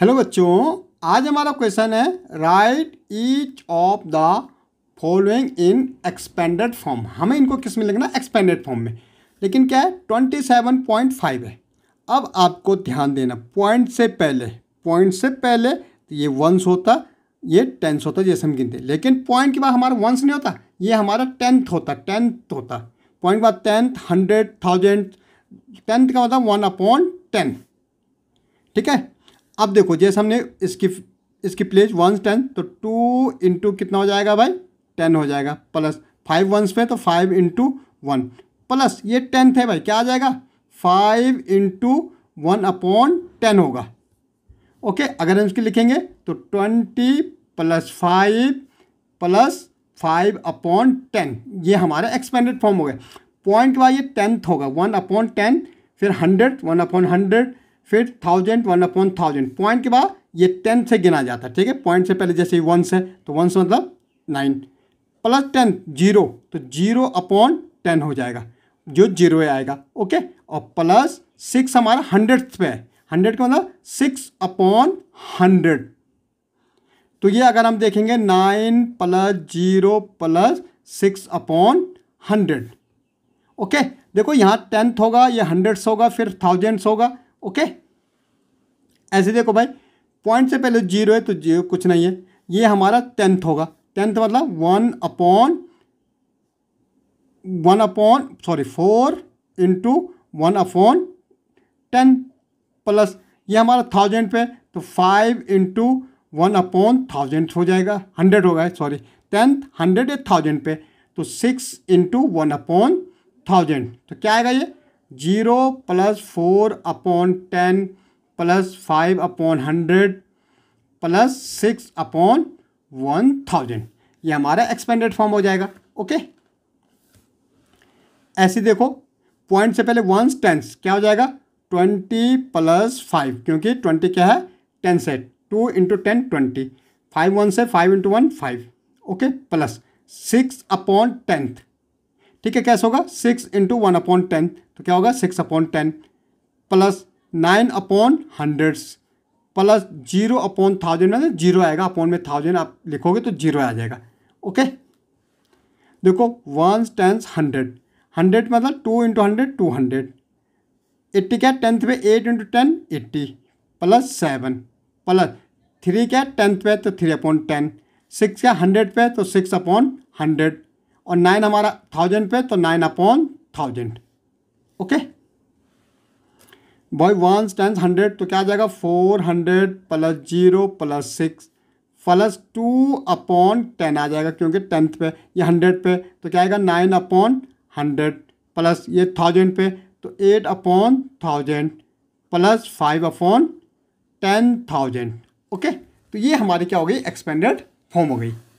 hello बच्चों आज हमारा क्वेश्चन है write each of the following in expanded form हमें इनको किस में लिखना एक्सपेंडेड फॉर्म में लेकिन क्या है ट्वेंटी सेवन पॉइंट फाइव है अब आपको ध्यान देना पॉइंट से पहले पॉइंट से पहले तो ये वंस होता ये टेंथ होता जैसे हम गिनते लेकिन पॉइंट के बाद हमारा वंस नहीं होता ये हमारा टेंथ होता टेंथ होता पॉइंट के बाद टेंथ हंड्रेड थाउजेंड टेंथ का होता वन अपॉन टेन ठीक है अब देखो जैसे हमने इसकी इसकी प्लेज वंस टेन तो टू इंटू कितना हो जाएगा भाई टेन हो जाएगा प्लस फाइव वंस पे तो फाइव इंटू वन प्लस ये टेंथ है भाई क्या आ जाएगा five into one upon ten okay ओके अगर हम इसकी लिखेंगे तो twenty plus five plus five upon ten ये हमारा एक्सपेंडेड फॉर्म हो गया पॉइंट वाइज ये टेंथ होगा वन अपॉन टेन फिर हंड्रेड वन अपॉन हंड्रेड फिर thousand one upon thousand point के बाद ये टेंथ से गिना जाता है ठीक है पॉइंट से पहले जैसे वंस है तो वंस मतलब नाइन प्लस टेन जीरो तो जीरो अपॉन टेन हो जाएगा जो जीरो आएगा ओके और प्लस सिक्स हमारा हंड्रेड पे है हंड्रेड का मतलब सिक्स अपॉन हंड्रेड तो ये अगर हम देखेंगे nine plus zero plus six upon hundred okay देखो यहाँ टेंथ होगा ये हंड्रेड्स होगा फिर थाउजेंड्स होगा ओके ऐसे देखो भाई पॉइंट से पहले जीरो है तो जीरो कुछ नहीं है ये हमारा टेंथ होगा टेंथ मतलब one upon one upon sorry four into one upon ten plus ये हमारा थाउजेंड पे तो five into one upon thousand हो जाएगा हंड्रेड होगा सॉरी टेंथ हंड्रेड या थाउजेंड पे तो six into one upon thousand तो क्या आएगा ये zero plus four upon ten plus five upon hundred plus six upon one thousand ये हमारा एक्सपेंडेड फॉर्म हो जाएगा ओके ऐसे देखो पॉइंट से पहले वंस टेंस क्या हो जाएगा ट्वेंटी प्लस फाइव क्योंकि ट्वेंटी क्या है टेन से two into ten twenty five one से five into one five okay plus six upon tenth ठीक है कैसे होगा six into one upon tenth तो क्या होगा six upon ten plus nine upon hundreds plus zero upon thousand में zero आएगा अपॉन में थाउजेंड आप लिखोगे तो जीरो आ जाएगा ओके देखो वन टेंस हंड्रेड हंड्रेड मतलब two into hundred two hundred eighty क्या टेंथ में eight into ten eighty plus seven plus three क्या टेंथ पे तो थ्री अपॉन टेन सिक्स क्या हंड्रेड पे तो सिक्स अपॉन हंड्रेड और नाइन हमारा थाउजेंड पे तो नाइन अपॉन थाउजेंड ओके भाई वन टेंस हंड्रेड तो क्या आ जाएगा four hundred plus zero plus six plus two upon ten आ जाएगा क्योंकि टेंथ पे ये हंड्रेड पे तो क्या आएगा नाइन अपॉन हंड्रेड प्लस ये थाउजेंड पे तो eight upon thousand plus five upon ten thousand okay तो ये हमारी क्या हो गई एक्सपेंडेड फॉर्म हो गई